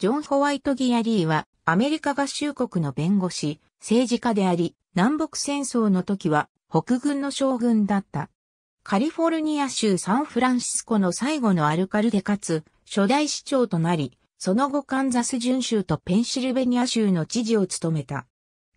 ジョン・ホワイト・ギアリーは、アメリカ合衆国の弁護士、政治家であり、南北戦争の時は、北軍の将軍だった。カリフォルニア州サンフランシスコの最後のアルカルでかつ、初代市長となり、その後カンザス準州とペンシルベニア州の知事を務めた。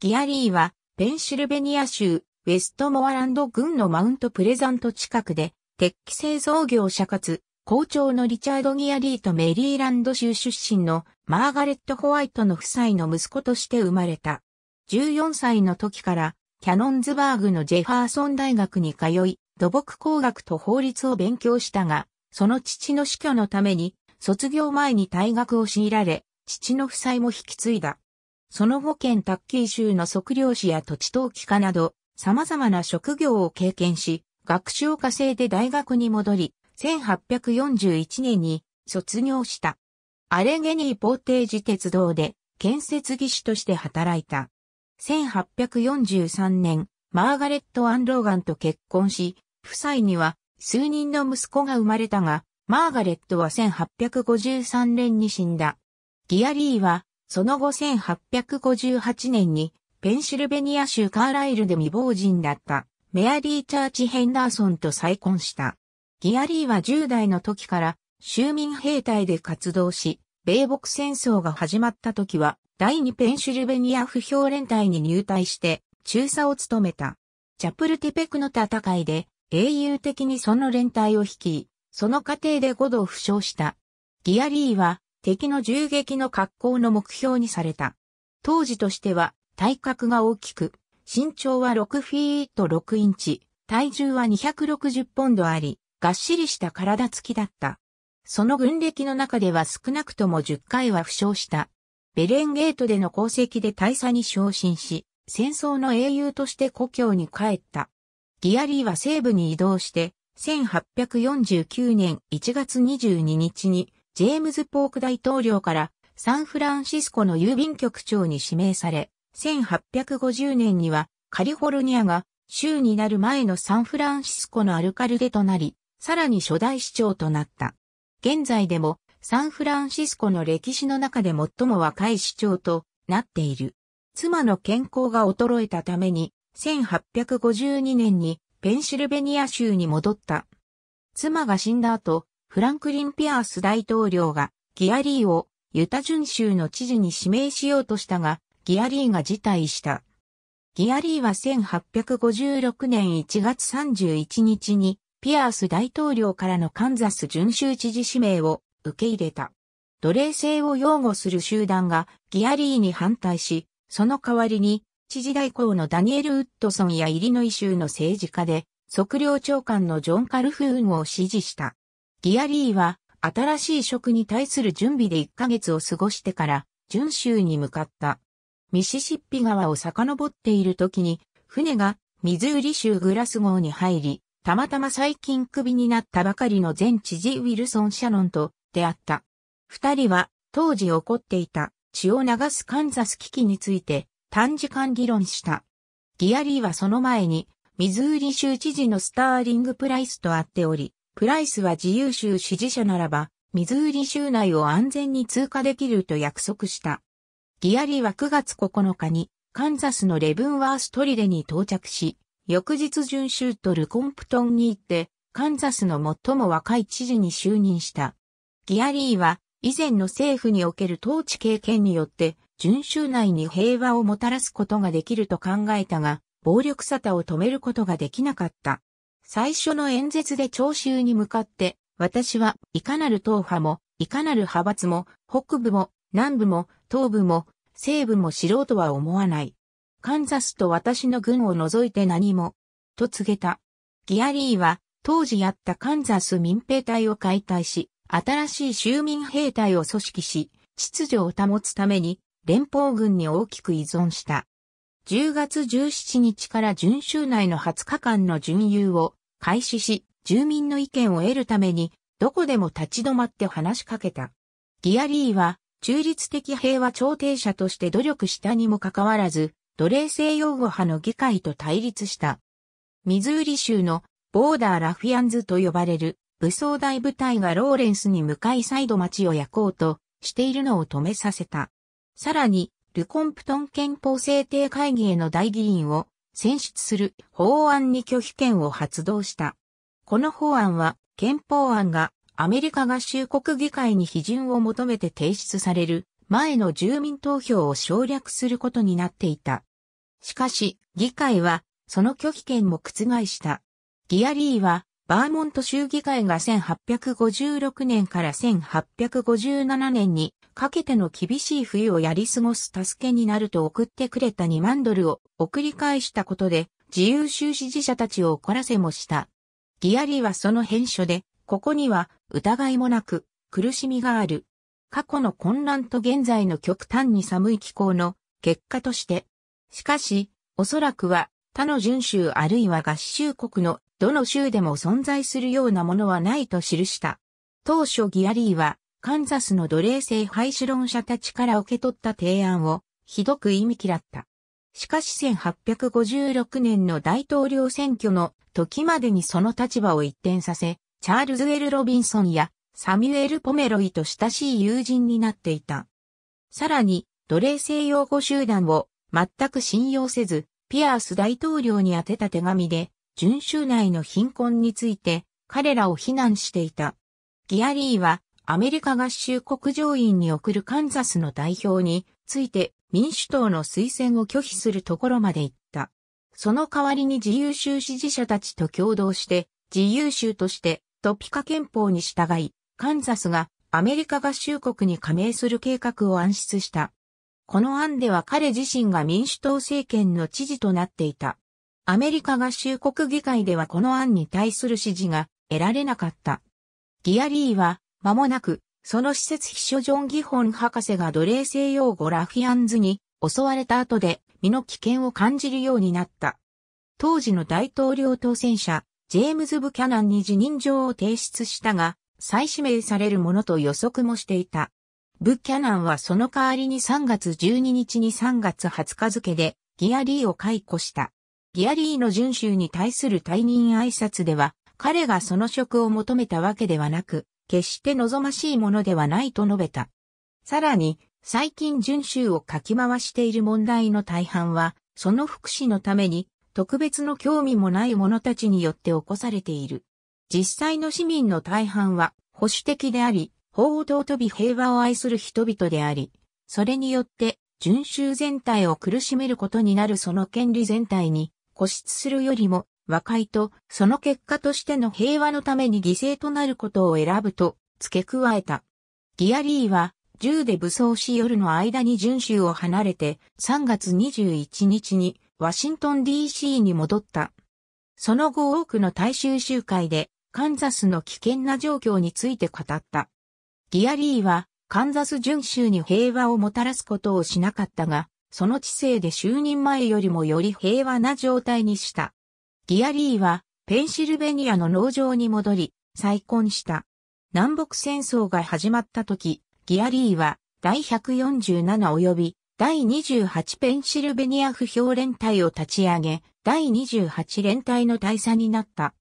ギアリーは、ペンシルベニア州、ウェストモアランド郡のマウントプレザント近くで、鉄器製造業者かつ、校長のリチャード・ギアリーとメリーランド州出身のマーガレット・ホワイトの夫妻の息子として生まれた。14歳の時からキャノンズバーグのジェファーソン大学に通い、土木工学と法律を勉強したが、その父の死去のために、卒業前に退学を強いられ、父の夫妻も引き継いだ。その後県タッキー州の測量士や土地登記家など、様々な職業を経験し、学習を稼いで大学に戻り、1841年に卒業した。アレゲニーポーテージ鉄道で建設技師として働いた。1843年、マーガレット・アン・ローガンと結婚し、夫妻には数人の息子が生まれたが、マーガレットは1853年に死んだ。ギアリーは、その後1858年に、ペンシルベニア州カーライルで未亡人だった、メアリー・チャーチ・ヘンダーソンと再婚した。ギアリーは10代の時から州民兵隊で活動し、米北戦争が始まった時は、第2ペンシルベニア不評連隊に入隊して、中佐を務めた。チャプルティペクの戦いで、英雄的にその連隊を率い、その過程で5度負傷した。ギアリーは、敵の銃撃の格好の目標にされた。当時としては、体格が大きく、身長は6フィート6インチ、体重は260ポンドあり、がっしりした体つきだった。その軍歴の中では少なくとも10回は負傷した。ベレンゲートでの功績で大佐に昇進し、戦争の英雄として故郷に帰った。ギアリーは西部に移動して、1849年1月22日に、ジェームズ・ポーク大統領からサンフランシスコの郵便局長に指名され、1850年にはカリフォルニアが州になる前のサンフランシスコのアルカルデとなり、さらに初代市長となった。現在でもサンフランシスコの歴史の中で最も若い市長となっている。妻の健康が衰えたために、1852年にペンシルベニア州に戻った。妻が死んだ後、フランクリン・ピアース大統領がギアリーをユタ巡州の知事に指名しようとしたが、ギアリーが辞退した。ギアリーは1856年1月31日にピアース大統領からのカンザス巡州知事指名を受け入れた。奴隷制を擁護する集団がギアリーに反対し、その代わりに知事代行のダニエル・ウッドソンやイリノイ州の政治家で測量長官のジョン・カルフーンを支持した。ギアリーは新しい職に対する準備で1ヶ月を過ごしてから巡州に向かった。ミシシッピ川を遡っている時に船がミズーリ州グラス号に入り、たまたま最近クビになったばかりの前知事ウィルソン・シャノンと出会った。二人は当時起こっていた血を流すカンザス危機について短時間議論した。ギアリーはその前にミズーリ州知事のスターリング・プライスと会っており、プライスは自由州支持者ならば、ミズーリ州内を安全に通過できると約束した。ギアリーは9月9日にカンザスのレブンワーストリデに到着し、翌日準州とルコンプトンに行って、カンザスの最も若い知事に就任した。ギアリーは、以前の政府における統治経験によって、準州内に平和をもたらすことができると考えたが、暴力沙汰を止めることができなかった。最初の演説で聴衆に向かって、私はいかなる党派も、いかなる派閥も、北部も、南部も、東部も、西部も知ろうとは思わない。カンザスと私の軍を除いて何も、と告げた。ギアリーは、当時やったカンザス民兵隊を解体し、新しい州民兵隊を組織し、秩序を保つために、連邦軍に大きく依存した。10月17日から準州内の20日間の準遊を開始し、住民の意見を得るために、どこでも立ち止まって話しかけた。ギアリーは、中立的平和調停者として努力したにもかかわらず、奴隷制擁護派の議会と対立した。ミズーリ州のボーダーラフィアンズと呼ばれる武装大部隊がローレンスに向かい再度町を焼こうとしているのを止めさせた。さらに、ルコンプトン憲法制定会議への大議員を選出する法案に拒否権を発動した。この法案は憲法案がアメリカ合衆国議会に批准を求めて提出される前の住民投票を省略することになっていた。しかし、議会は、その拒否権も覆した。ギアリーは、バーモント州議会が1856年から1857年にかけての厳しい冬をやり過ごす助けになると送ってくれた2万ドルを送り返したことで自由州支持者たちを怒らせもした。ギアリーはその返書で、ここには疑いもなく苦しみがある。過去の混乱と現在の極端に寒い気候の結果として、しかし、おそらくは他の準州あるいは合衆国のどの州でも存在するようなものはないと記した。当初ギアリーは、カンザスの奴隷制廃止論者たちから受け取った提案を、ひどく意味嫌った。しかし1856年の大統領選挙の時までにその立場を一転させ、チャールズ・エル・ロビンソンやサミュエル・ポメロイと親しい友人になっていた。さらに、奴隷制用語集団を全く信用せず、ピアース大統領に宛てた手紙で、遵州内の貧困について彼らを非難していた。ギアリーはアメリカ合衆国上院に送るカンザスの代表について民主党の推薦を拒否するところまで行った。その代わりに自由州支持者たちと共同して自由州としてトピカ憲法に従いカンザスがアメリカ合衆国に加盟する計画を暗出した。この案では彼自身が民主党政権の知事となっていた。アメリカ合衆国議会ではこの案に対する支持が得られなかった。ギアリーは、間もなく、その施設秘書ジョン・ギホン博士が奴隷西洋語ラフィアンズに襲われた後で身の危険を感じるようになった。当時の大統領当選者、ジェームズ・ブキャナンに辞任状を提出したが、再指名されるものと予測もしていた。ブッキャナンはその代わりに3月12日に3月20日付でギアリーを解雇した。ギアリーの遵守に対する退任挨拶では、彼がその職を求めたわけではなく、決して望ましいものではないと述べた。さらに、最近遵守をかき回している問題の大半は、その福祉のために、特別の興味もない者たちによって起こされている。実際の市民の大半は保守的であり、法を尊び平和を愛する人々であり、それによって遵守全体を苦しめることになるその権利全体に固執するよりも和解とその結果としての平和のために犠牲となることを選ぶと付け加えた。ギアリーは銃で武装し夜の間に遵州を離れて3月21日にワシントン DC に戻った。その後多くの大衆集会でカンザスの危険な状況について語った。ギアリーは、カンザス準州に平和をもたらすことをしなかったが、その知性で就任前よりもより平和な状態にした。ギアリーは、ペンシルベニアの農場に戻り、再婚した。南北戦争が始まった時、ギアリーは、第147及び、第28ペンシルベニア不評連隊を立ち上げ、第28連隊の大佐になった。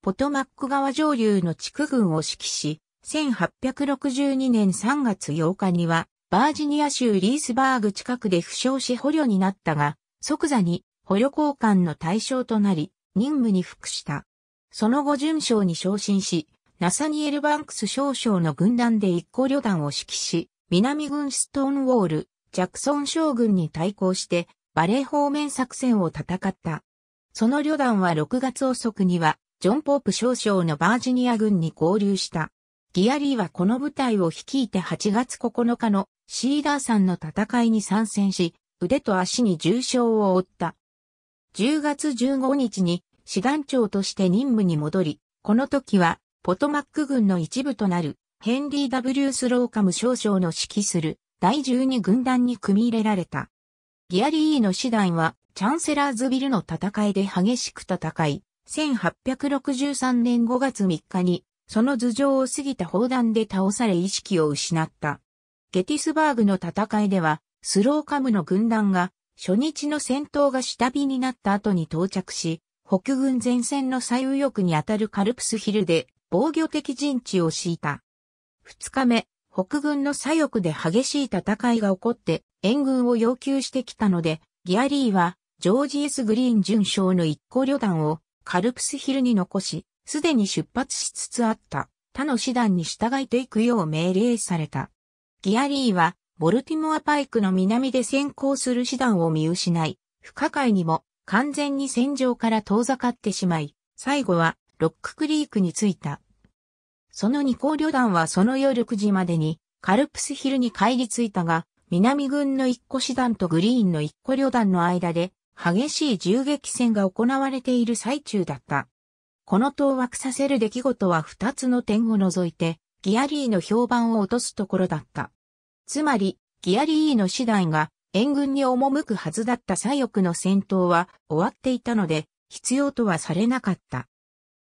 ポトマック川上流の地区軍を指揮し、1862年3月8日には、バージニア州リースバーグ近くで負傷し捕虜になったが、即座に捕虜交換の対象となり、任務に服した。その後順将に昇進し、ナサニエル・バンクス少将の軍団で一個旅団を指揮し、南軍ストーンウォール、ジャクソン将軍に対抗して、バレー方面作戦を戦った。その旅団は6月遅くには、ジョン・ポープ少将のバージニア軍に合流した。ギアリーはこの部隊を率いて8月9日のシーダー山の戦いに参戦し、腕と足に重傷を負った。10月15日に師団長として任務に戻り、この時はポトマック軍の一部となるヘンリー・ W・ スローカム少将の指揮する第12軍団に組み入れられた。ギアリーの師団はチャンセラーズビルの戦いで激しく戦い、1863年5月3日に、その頭上を過ぎた砲弾で倒され意識を失った。ゲティスバーグの戦いでは、スローカムの軍団が、初日の戦闘が下火になった後に到着し、北軍前線の最右翼にあたるカルプスヒルで防御的陣地を敷いた。二日目、北軍の左翼で激しい戦いが起こって援軍を要求してきたので、ギアリーはジョージ・エス・グリーン准将の一個旅団をカルプスヒルに残し、すでに出発しつつあった他の師団に従いていくよう命令された。ギアリーは、ボルティモアパイクの南で先行する師団を見失い、不可解にも完全に戦場から遠ざかってしまい、最後はロッククリークに着いた。その二行旅団はその夜9時までにカルプスヒルに帰り着いたが、南軍の一個師団とグリーンの一個旅団の間で激しい銃撃戦が行われている最中だった。この当惑させる出来事は2つの点を除いて、ギアリーの評判を落とすところだった。つまり、ギアリーの次第が援軍に赴くはずだった左翼の戦闘は終わっていたので、必要とはされなかった。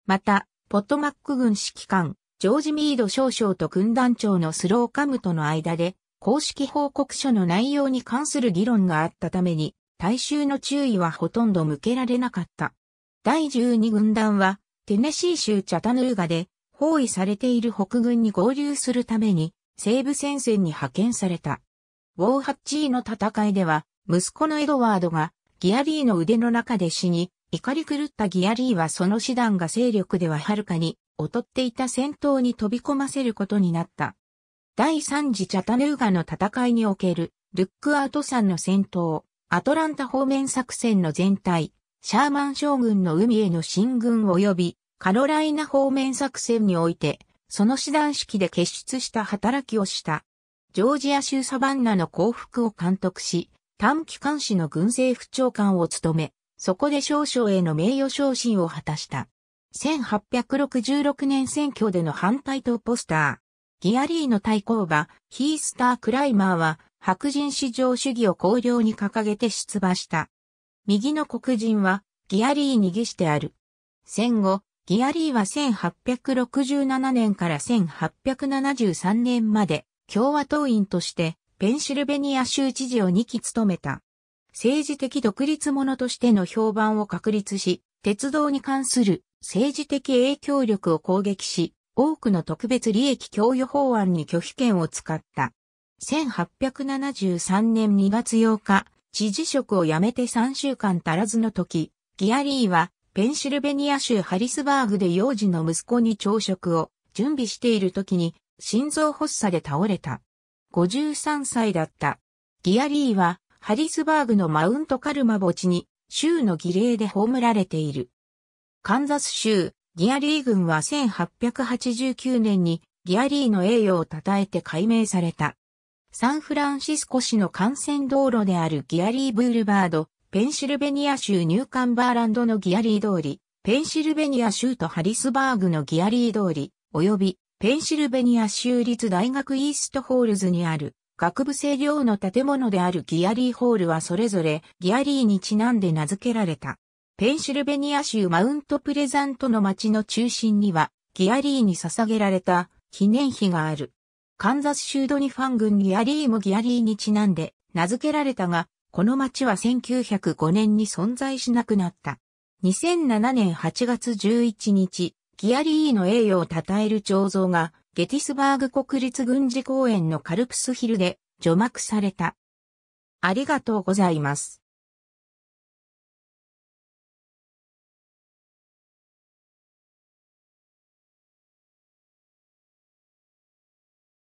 また、ポットマック軍指揮官、ジョージ・ミード少将と軍団長のスローカムとの間で、公式報告書の内容に関する議論があったために、大衆の注意はほとんど向けられなかった。第12軍団は、テネシー州チャタヌーガで、包囲されている北軍に合流するために、西部戦線に派遣された。ウォーハッチーの戦いでは、息子のエドワードが、ギアリーの腕の中で死に、怒り狂ったギアリーはその手段が勢力でははるかに、劣っていた戦闘に飛び込ませることになった。第3次チャタヌーガの戦いにおける、ルックアウト山の戦闘。アトランタ方面作戦の全体、シャーマン将軍の海への進軍及びカロライナ方面作戦において、その師団式で結出した働きをした。ジョージア州サバンナの降伏を監督し、短期監視の軍政府長官を務め、そこで少将への名誉昇進を果たした。1866年選挙での反対党ポスター。ギアリーの対抗馬、ヒースター・クライマーは、白人至上主義を綱領に掲げて出馬した。右の黒人は、ギアリーに義してある。戦後、ギアリーは1867年から1873年まで、共和党員として、ペンシルベニア州知事を2期務めた。政治的独立者としての評判を確立し、鉄道に関する政治的影響力を攻撃し、多くの特別利益供与法案に拒否権を使った。1873年2月8日、知事職を辞めて3週間足らずの時、ギアリーはペンシルベニア州ハリスバーグで幼児の息子に朝食を準備している時に心臓発作で倒れた。53歳だった。ギアリーはハリスバーグのマウントカルマ墓地に州の儀礼で葬られている。カンザス州、ギアリー軍は1889年にギアリーの栄誉を称えて改名された。サンフランシスコ市の幹線道路であるギアリー・ブールバード、ペンシルベニア州ニューカンバーランドのギアリー通り、ペンシルベニア州とハリスバーグのギアリー通り、及びペンシルベニア州立大学イーストホールズにある学部生寮の建物であるギアリーホールはそれぞれギアリーにちなんで名付けられた。ペンシルベニア州マウントプレザントの町の中心にはギアリーに捧げられた記念碑がある。カンザス州ドニファン郡ギアリーもギアリーにちなんで名付けられたが、この町は1905年に存在しなくなった。2007年8月11日、ギアリーの栄誉を称える彫像が、ゲティスバーグ国立軍事公園のカルプスヒルで除幕された。ありがとうございます。